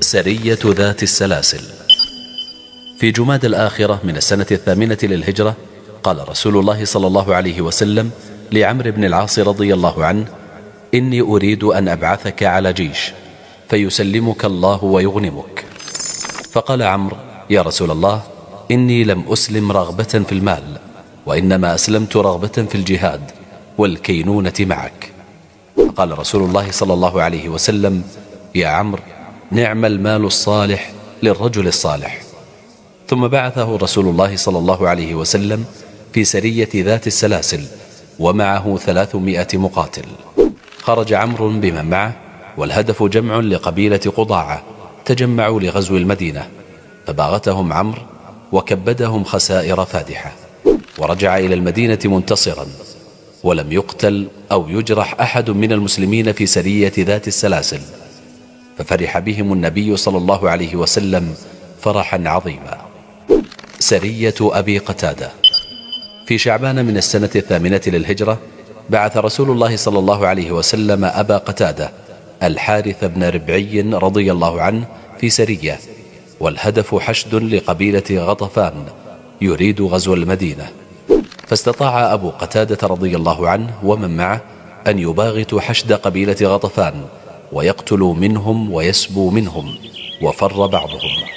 سرية ذات السلاسل في جماد الآخرة من السنة الثامنة للهجرة قال رسول الله صلى الله عليه وسلم لعمر بن العاص رضي الله عنه إني أريد أن أبعثك على جيش فيسلمك الله ويغنمك فقال عمرو يا رسول الله إني لم أسلم رغبة في المال وإنما أسلمت رغبة في الجهاد والكينونة معك قال رسول الله صلى الله عليه وسلم يا عمرو نعم المال الصالح للرجل الصالح ثم بعثه رسول الله صلى الله عليه وسلم في سرية ذات السلاسل ومعه ثلاثمائة مقاتل خرج عمرو بمن معه والهدف جمع لقبيلة قضاعة تجمعوا لغزو المدينة فباغتهم عمرو وكبدهم خسائر فادحة ورجع إلى المدينة منتصرا ولم يقتل أو يجرح أحد من المسلمين في سرية ذات السلاسل ففرح بهم النبي صلى الله عليه وسلم فرحا عظيما سرية أبي قتادة في شعبان من السنة الثامنة للهجرة بعث رسول الله صلى الله عليه وسلم أبا قتادة الحارث بن ربعي رضي الله عنه في سرية والهدف حشد لقبيلة غطفان يريد غزو المدينة فاستطاع أبو قتادة رضي الله عنه ومن معه أن يباغتوا حشد قبيلة غطفان ويقتل منهم ويسبو منهم وفر بعضهم